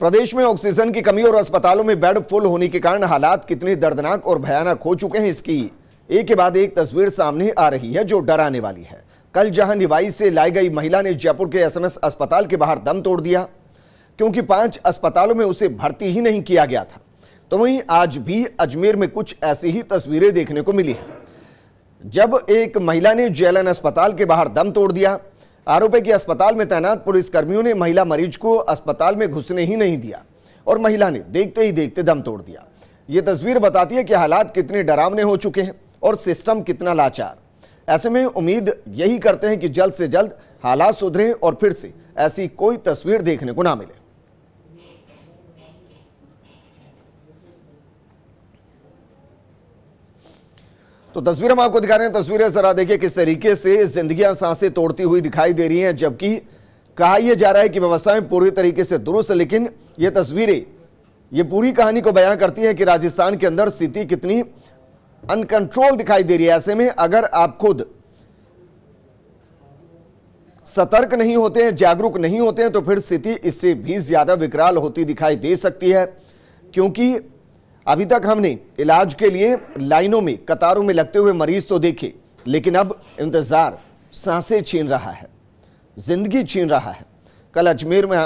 प्रदेश में ऑक्सीजन की कमी और अस्पतालों में बेड फुल होने के कारण हालात कितने दर्दनाक और भयानक हो चुके हैं इसकी एक के बाद एक तस्वीर सामने आ रही है जो डराने वाली है कल जहां निवाई से लाई गई महिला ने जयपुर के एसएमएस अस्पताल के बाहर दम तोड़ दिया क्योंकि पांच अस्पतालों में उसे भर्ती ही नहीं किया गया था तो वहीं आज भी अजमेर में कुछ ऐसी ही तस्वीरें देखने को मिली है जब एक महिला ने जेलन अस्पताल के बाहर दम तोड़ दिया आरोप है कि अस्पताल में तैनात पुलिसकर्मियों ने महिला मरीज को अस्पताल में घुसने ही नहीं दिया और महिला ने देखते ही देखते दम तोड़ दिया ये तस्वीर बताती है कि हालात कितने डरावने हो चुके हैं और सिस्टम कितना लाचार ऐसे में उम्मीद यही करते हैं कि जल्द से जल्द हालात सुधरें और फिर से ऐसी कोई तस्वीर देखने को ना मिले तो तस्वीर हम आपको दिखा रहे हैं तस्वीरें जरा देखिए किस तरीके से जिंदगियां सांसें तोड़ती हुई दिखाई दे रही हैं जबकि कहा यह जा रहा है कि व्यवस्थाएं पूरी तरीके से दुरुस्त लेकिन ये तस्वीरें ये पूरी कहानी को बयां करती हैं कि राजस्थान के अंदर स्थिति कितनी अनकंट्रोल दिखाई दे रही है ऐसे में अगर आप खुद सतर्क नहीं होते हैं जागरूक नहीं होते हैं तो फिर स्थिति इससे भी ज़्यादा विकराल होती दिखाई दे सकती है क्योंकि अभी तक हमने इलाज के लिए लाइनों में कतारों में लगते हुए मरीज तो देखे लेकिन अब इंतज़ार सांसें छीन रहा है जिंदगी छीन रहा है कल अजमेर में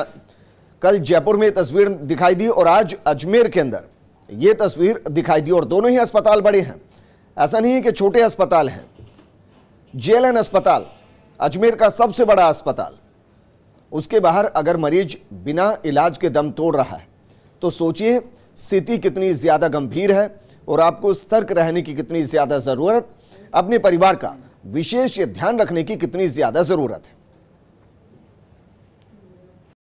कल जयपुर में तस्वीर दिखाई दी और आज अजमेर के अंदर ये तस्वीर दिखाई दी और दोनों ही अस्पताल बड़े हैं ऐसा नहीं है कि छोटे अस्पताल हैं जे अस्पताल अजमेर का सबसे बड़ा अस्पताल उसके बाहर अगर मरीज बिना इलाज के दम तोड़ रहा है तो सोचिए स्थिति कितनी ज़्यादा गंभीर है और आपको सतर्क रहने की कितनी ज़्यादा ज़रूरत अपने परिवार का विशेष ध्यान रखने की कितनी ज़्यादा ज़रूरत है